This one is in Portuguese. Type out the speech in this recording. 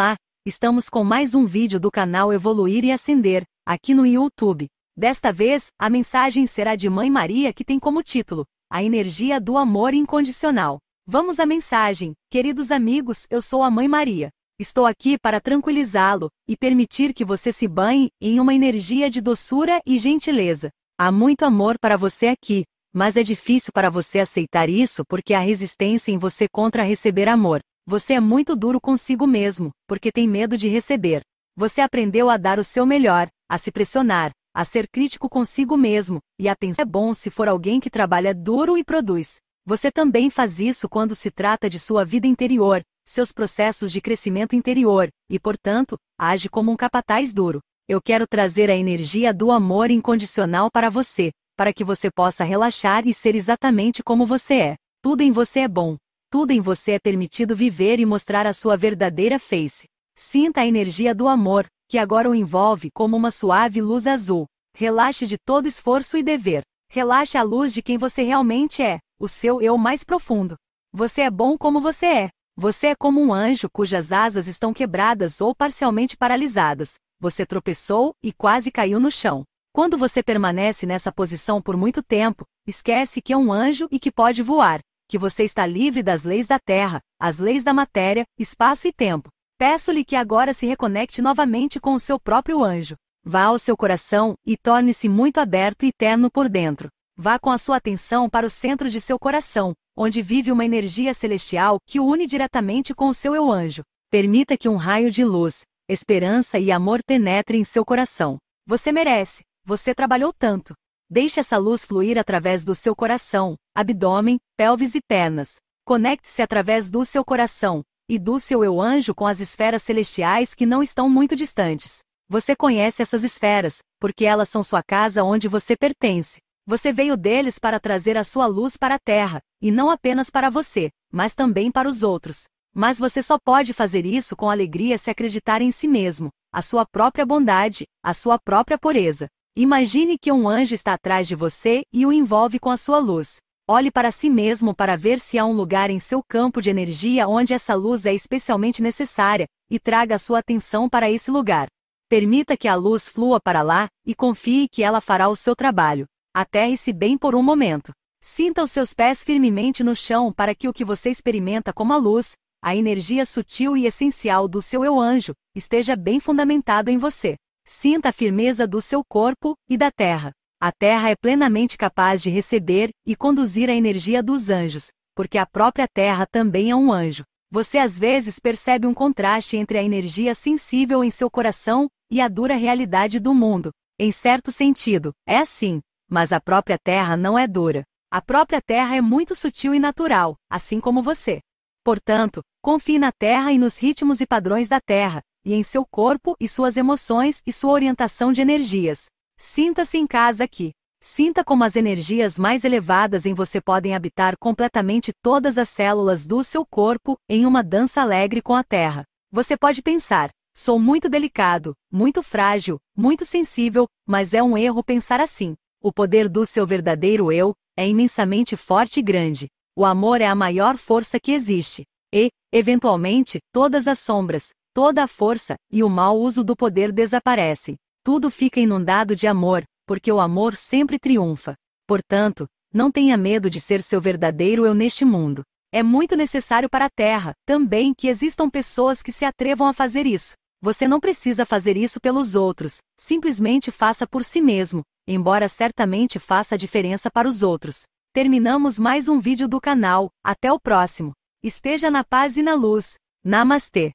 Olá, estamos com mais um vídeo do canal Evoluir e Ascender, aqui no YouTube. Desta vez, a mensagem será de Mãe Maria que tem como título, A Energia do Amor Incondicional. Vamos à mensagem, queridos amigos, eu sou a Mãe Maria. Estou aqui para tranquilizá-lo e permitir que você se banhe em uma energia de doçura e gentileza. Há muito amor para você aqui, mas é difícil para você aceitar isso porque há resistência em você contra receber amor. Você é muito duro consigo mesmo, porque tem medo de receber. Você aprendeu a dar o seu melhor, a se pressionar, a ser crítico consigo mesmo, e a pensar é bom se for alguém que trabalha duro e produz. Você também faz isso quando se trata de sua vida interior, seus processos de crescimento interior, e, portanto, age como um capataz duro. Eu quero trazer a energia do amor incondicional para você, para que você possa relaxar e ser exatamente como você é. Tudo em você é bom, tudo em você é permitido viver e mostrar a sua verdadeira face. Sinta a energia do amor, que agora o envolve como uma suave luz azul. Relaxe de todo esforço e dever. Relaxe a luz de quem você realmente é, o seu eu mais profundo. Você é bom como você é. Você é como um anjo cujas asas estão quebradas ou parcialmente paralisadas. Você tropeçou e quase caiu no chão. Quando você permanece nessa posição por muito tempo, esquece que é um anjo e que pode voar que você está livre das leis da terra, as leis da matéria, espaço e tempo. Peço-lhe que agora se reconecte novamente com o seu próprio anjo. Vá ao seu coração e torne-se muito aberto e terno por dentro. Vá com a sua atenção para o centro de seu coração, onde vive uma energia celestial que o une diretamente com o seu eu anjo. Permita que um raio de luz, esperança e amor penetre em seu coração. Você merece, você trabalhou tanto. Deixe essa luz fluir através do seu coração, abdômen, pelvis e pernas. Conecte-se através do seu coração e do seu eu anjo com as esferas celestiais que não estão muito distantes. Você conhece essas esferas, porque elas são sua casa onde você pertence. Você veio deles para trazer a sua luz para a terra, e não apenas para você, mas também para os outros. Mas você só pode fazer isso com alegria se acreditar em si mesmo, a sua própria bondade, a sua própria pureza. Imagine que um anjo está atrás de você e o envolve com a sua luz. Olhe para si mesmo para ver se há um lugar em seu campo de energia onde essa luz é especialmente necessária, e traga a sua atenção para esse lugar. Permita que a luz flua para lá e confie que ela fará o seu trabalho. Aterre-se bem por um momento. Sinta os seus pés firmemente no chão para que o que você experimenta como a luz, a energia sutil e essencial do seu eu anjo, esteja bem fundamentado em você. Sinta a firmeza do seu corpo e da terra. A terra é plenamente capaz de receber e conduzir a energia dos anjos, porque a própria terra também é um anjo. Você às vezes percebe um contraste entre a energia sensível em seu coração e a dura realidade do mundo. Em certo sentido, é assim, mas a própria terra não é dura. A própria terra é muito sutil e natural, assim como você. Portanto, confie na terra e nos ritmos e padrões da terra, e em seu corpo e suas emoções e sua orientação de energias. Sinta-se em casa aqui. Sinta como as energias mais elevadas em você podem habitar completamente todas as células do seu corpo em uma dança alegre com a terra. Você pode pensar: sou muito delicado, muito frágil, muito sensível, mas é um erro pensar assim. O poder do seu verdadeiro eu é imensamente forte e grande. O amor é a maior força que existe. E, eventualmente, todas as sombras, toda a força e o mau uso do poder desaparecem. Tudo fica inundado de amor, porque o amor sempre triunfa. Portanto, não tenha medo de ser seu verdadeiro eu neste mundo. É muito necessário para a Terra, também, que existam pessoas que se atrevam a fazer isso. Você não precisa fazer isso pelos outros, simplesmente faça por si mesmo, embora certamente faça a diferença para os outros. Terminamos mais um vídeo do canal, até o próximo. Esteja na paz e na luz. Namastê!